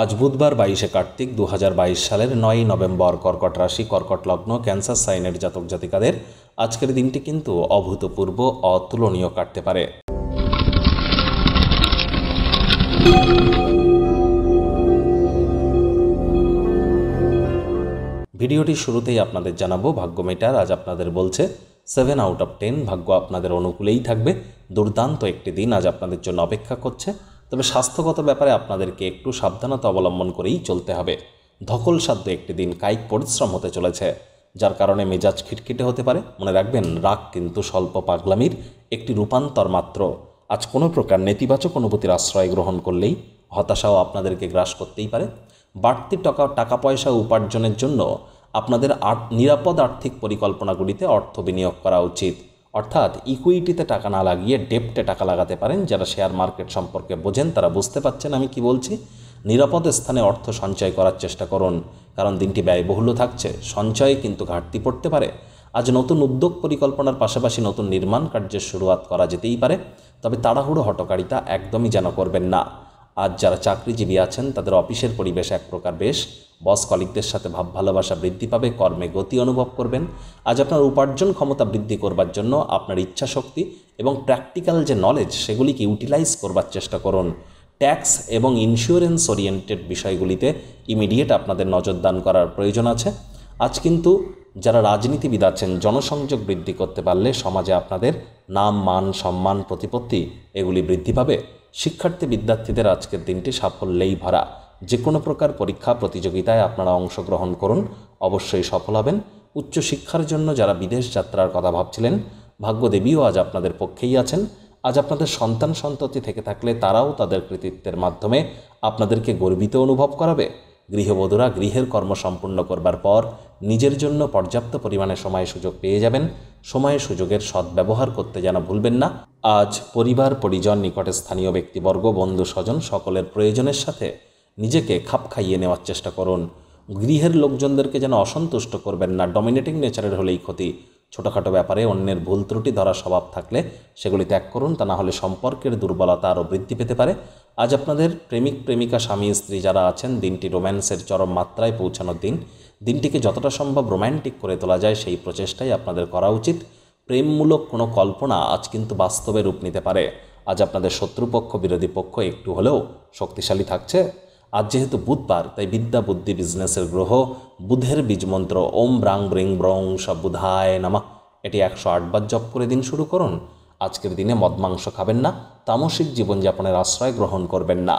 আজ বুধবার বাইশে কার্তিক দু সালের নয়ই নভেম্বর কর্কট রাশি কর্কট লগ্ন ক্যান্সার সাইনের জাতক জাতিকাদের আজকের দিনটি কিন্তু অভূতপূর্ব অতুলনীয় কাটতে পারে ভিডিওটি শুরুতেই আপনাদের জানাবো ভাগ্য মেটার আজ আপনাদের বলছে সেভেন আউট অফ টেন ভাগ্য আপনাদের অনুকূলেই থাকবে দুর্দান্ত একটি দিন আজ আপনাদের জন্য অপেক্ষা করছে তবে স্বাস্থ্যগত ব্যাপারে আপনাদেরকে একটু সাবধানতা অবলম্বন করেই চলতে হবে ধকল সাধ্য একটি দিন কায়িক পরিশ্রম হতে চলেছে যার কারণে মেজাজ খিটখিটে হতে পারে মনে রাখবেন রাগ কিন্তু স্বল্প পাগলামির একটি রূপান্তর মাত্র আজ কোনো প্রকার নেতিবাচক অনুভূতির আশ্রয় গ্রহণ করলেই হতাশাও আপনাদেরকে গ্রাস করতেই পারে বাড়তি টাকা টাকা পয়সা উপার্জনের জন্য আপনাদের আর নিরাপদ আর্থিক পরিকল্পনাগুলিতে অর্থ বিনিয়োগ করা উচিত অর্থাৎ ইকুইটিতে টাকা না লাগিয়ে ডেপ্টে টাকা লাগাতে পারেন যারা শেয়ার মার্কেট সম্পর্কে বোঝেন তারা বুঝতে পাচ্ছেন আমি কি বলছি নিরাপদ স্থানে অর্থ সঞ্চয় করার চেষ্টা করুন কারণ দিনটি ব্যয়বহুল থাকছে সঞ্চয়ে কিন্তু ঘাটতি পড়তে পারে আজ নতুন উদ্যোগ পরিকল্পনার পাশাপাশি নতুন নির্মাণ কার্যের শুরুয়াত করা যেতেই পারে তবে তাড়াহুড়ো হটকারিতা একদমই যেন করবেন না আজ যারা চাকরিজীবী আছেন তাদের অফিসের পরিবেশ এক প্রকার বেশ বস কলিকদের সাথে ভাব ভালোবাসা বৃদ্ধি পাবে কর্মে গতি অনুভব করবেন আজ আপনার উপার্জন ক্ষমতা বৃদ্ধি করবার জন্য আপনার ইচ্ছা শক্তি এবং প্র্যাকটিক্যাল যে নলেজ সেগুলিকে ইউটিলাইজ করবার চেষ্টা করুন ট্যাক্স এবং ইন্স্যুরেন্স ওরিয়েন্টেড বিষয়গুলিতে ইমিডিয়েট আপনাদের নজরদান করার প্রয়োজন আছে আজ কিন্তু যারা রাজনীতিবিদ আছেন জনসংযোগ বৃদ্ধি করতে পারলে সমাজে আপনাদের নাম মান সম্মান প্রতিপত্তি এগুলি বৃদ্ধি পাবে শিক্ষার্থী বিদ্যার্থীদের আজকের দিনটি সাফল্যেই ভরা যে কোনো প্রকার পরীক্ষা প্রতিযোগিতায় আপনারা অংশগ্রহণ করুন অবশ্যই সফল হবেন উচ্চশিক্ষার জন্য যারা বিদেশ যাত্রার কথা ভাবছিলেন ভাগ্যদেবীও আজ আপনাদের পক্ষেই আছেন আজ আপনাদের সন্তান সন্ততি থেকে থাকলে তারাও তাদের কৃতিত্বের মাধ্যমে আপনাদেরকে গর্বিত অনুভব করাবে গৃহবধূরা গৃহের কর্ম সম্পূর্ণ করবার পর নিজের জন্য পর্যাপ্ত পরিমাণে সময় সুযোগ পেয়ে যাবেন সময় সুযোগের সদ্ব্যবহার করতে যেন ভুলবেন না আজ পরিবার পরিজন নিকটে স্থানীয় ব্যক্তিবর্গ বন্ধু স্বজন সকলের প্রয়োজনের সাথে নিজেকে খাপ খাইয়ে নেওয়ার চেষ্টা করুন গৃহের লোকজনদেরকে যেন অসন্তুষ্ট করবেন না ডমিনেটিং নেচারের হলেই ক্ষতি ছোটোখাটো ব্যাপারে অন্যের ভুল ত্রুটি ধরা স্বভাব থাকলে সেগুলি ত্যাগ করুন তা না হলে সম্পর্কের দুর্বলতা আরও বৃদ্ধি পেতে পারে আজ আপনাদের প্রেমিক প্রেমিকা স্বামী স্ত্রী যারা আছেন দিনটি রোম্যান্সের চরম মাত্রায় পৌঁছানোর দিন দিনটিকে যতটা সম্ভব রোম্যান্টিক করে তোলা যায় সেই প্রচেষ্টাই আপনাদের করা উচিত প্রেমমূলক কোনো কল্পনা আজ কিন্তু বাস্তবে রূপ নিতে পারে আজ আপনাদের শত্রুপক্ষ বিরোধী পক্ষ একটু হলেও শক্তিশালী থাকছে আজ যেহেতু বুধবার তাই বিদ্যা বুদ্ধি বিজনেসের গ্রহ বুধের বীজমন্ত্র ওম ব্রাং ব্রিং ব্রং সব বুধায় নামা এটি একশো আটবার জপ করে দিন শুরু করুন আজকের দিনে মদ মাংস খাবেন না তামসিক জীবনযাপনের আশ্রয় গ্রহণ করবেন না